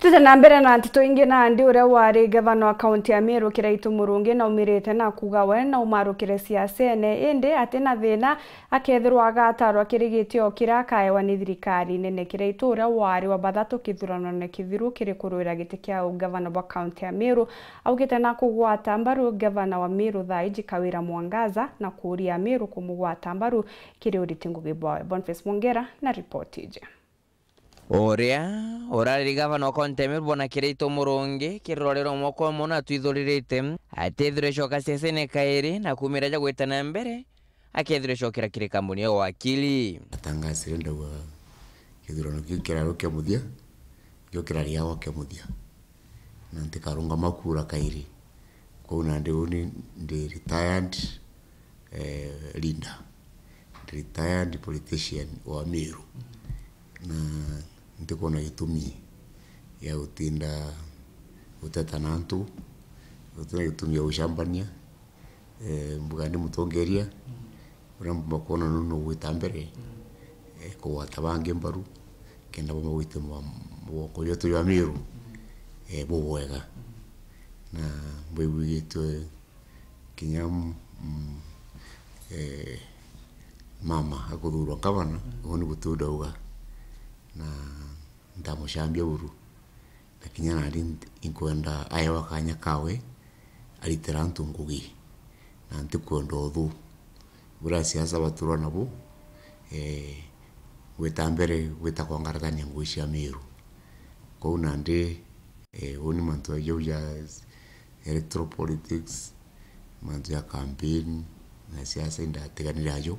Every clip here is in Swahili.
tuthiä na mbere na ntitå ingä na ndä å rä a warä gavana wa kaunti ya mä rå kä raitu må rå ngä naumä rä te na kuga we na å marå kä re ciacene ä atä na thä na akethärwo agatarwo akä rä gä te o kä rä akaewa nä thirikari nene kä rä itå å rä a warä wa bathatå kä thurano na kä thirwo kä rä kå rå ä ra gä tä kä a gavana wa kaunti ya mä rå augä te na kå gwata mbaru gavana wa mä rå thaä kawä ra mwangaza na kå ria mä rå kå må gwata mbaru kä rä å rä ngå gä mbawe boniface mongera na ripoti nja uria urariri gavana okontemir bona kirito murungi kirorero moko mono atwithuririte atethire coka ceceni kairi na kumira ja gwitana mbere akethire cokira kiri kambuni ya wakili atangasire ndauga githurano kiu kirarwo kia muthia gio kirariagwo kia muthia na ntikarunga makura kairi kuu na ndi uni ndi retired eh, linda retired politician wa miru mm -hmm gutikorwo na itumi ya gutinda guteta na antu gutina itumi ya gucambania e, eh, mbugani mutongeria uria makuona nu no gwita mbere eh, kugwata bangi mbaru kenda bo magwite mwoko uria turi miru e, eh, bubwega na bwibwigitwe kinya mm, mama akuthurwa ngavana uguo mm. niguo tuudauga na ntamushambia buru lakini nari inkwenda aye kanya kawe aritera ngugi na ntikwenda othu bura siasa baturwa nabu eh, gwita mbere gwita kwangaragania ngui cia miru kou nandi eh, uni mantu jau ja electropolitics politics mantu ya campaign na siasa indatiganire ajo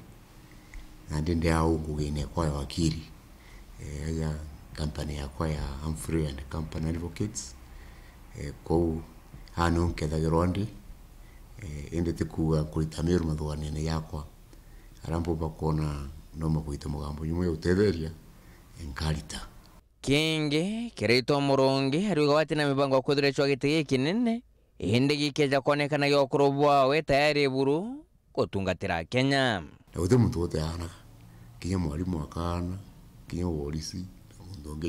nandi ndi au wakiri eh, ya, kampani yakwa ya Humphrey and Company Advocates eh, kuu hano nkethagirwo ndi eh, indi tikuga kurita miru mathuanene yakwa aria mbuva kuona no magwite mugambo nyumwe ya utetheria nkarita kingi kiritwa murungi ariuga na mibango ya chwa giti kinene indi gikeja kuonekana giokuru bwawe tayari buru gutungatira akenya na uthi muntu utehanaga kinya mwarimu akana kinya worisi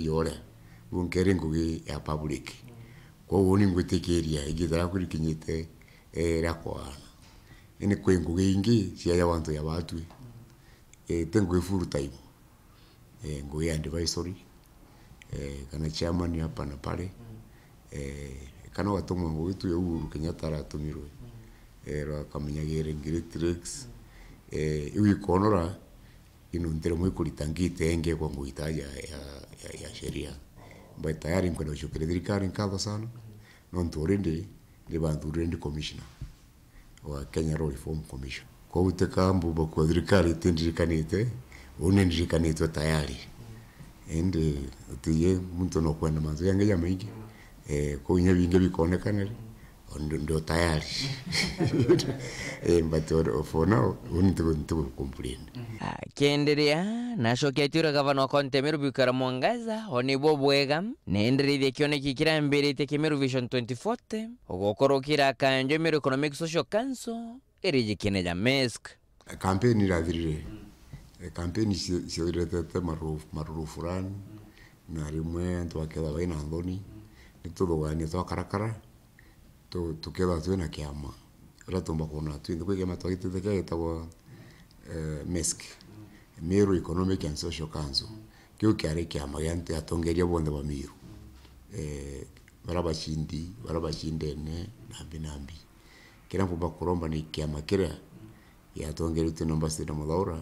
yore ũngĩrĩ ngũgĩ ya public koguo nĩ ngwĩtĩkĩria ingĩthara kwĩ kinyĩte eh, rĩa kwana ĩni kwĩ ngũgĩ ingĩ ciaya wantu ya watu eh, te ngũgĩ full time eh, ngũgĩ ya advisory kana chairman hapa na pale e kana watumwa ngũgĩ tu ya Uhuru Kenyatta aratũmirwe rwa kamenyagĩrĩre ngirĩtirĩks rĩu ikonora inundire mwe ngite enge kwa nguita ya, ya, ya, ya sheria mbaye tayari mkwenda ucukire dirikari nkatho sana nontu already ni banthurire ndi commissioner wa Kenya Road Reform Commission kwa uteka ba kwa thirikari itindirikanite unindirikanitwe tayari ende utiye muntu nokwenda yange ya mingi eh, kwa inye binge bikonekana ndo ndo tayari eh but for now ntuvo complain akiendelea ah, nacoketure gavana wa kaunti Meru bikara mwangaza oni onibo bwega de kione kikira mbere te Meru Vision 2040 ugokorwo kira kanjo Meru Economic Social Council eri irijikine ja MESC eh, kampeni rathirie eh, kampeni ciathiretete maruru fulani na rimwe antu aketha baina ndoni thoni nituthuganietwa karakara tukethwa twi na kiama uria tumba kuona twithe kwi kiama twagitite kia gitagwo eh, MESC Meru Economic and Social Council kiu kiari kiama gia atongeria bonthe ba Meru eh, baria bacindi baria bacindene nambi nambi kiria mbumba kuromba ni kiama kiria giatongeretio eh, na Ambassador Muthaura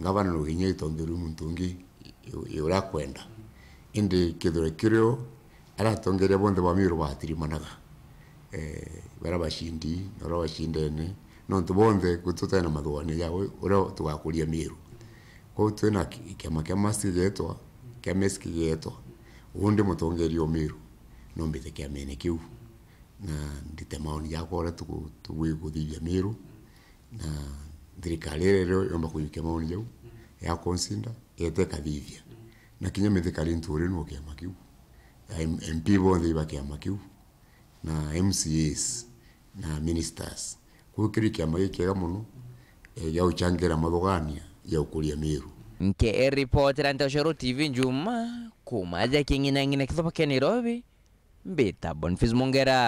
ngavana no ginya itongeriu muntu ungi uria akwenda indi kithire kirio aratongeria bonthe ba Meru batirimanaga barabashindi eh, ora bashindene nontu bonthe gututena mathuania ya ora tugakuria miru ko tena kama kama sizeto kama mesi kigetwa undi mutongeria miru no mbite kiamene kiu na nditemaoni ndite maoni yakwa uria tugwiguthithia miru na thirikari irerio yomba kuiyukia maoni jau ya konsinda yete kadivia na kinyame mithikari nturinu o kiama kiu MP bonthe iba kiama kiu na MCAs na ministers kå kä rä käama gä käega e, eh, ya uchangira gå ya ukulia miru nke mä ru nkĩripotera tv njuma kumaja kingina ngina kĩthomo kĩa nairobi bonfis mongera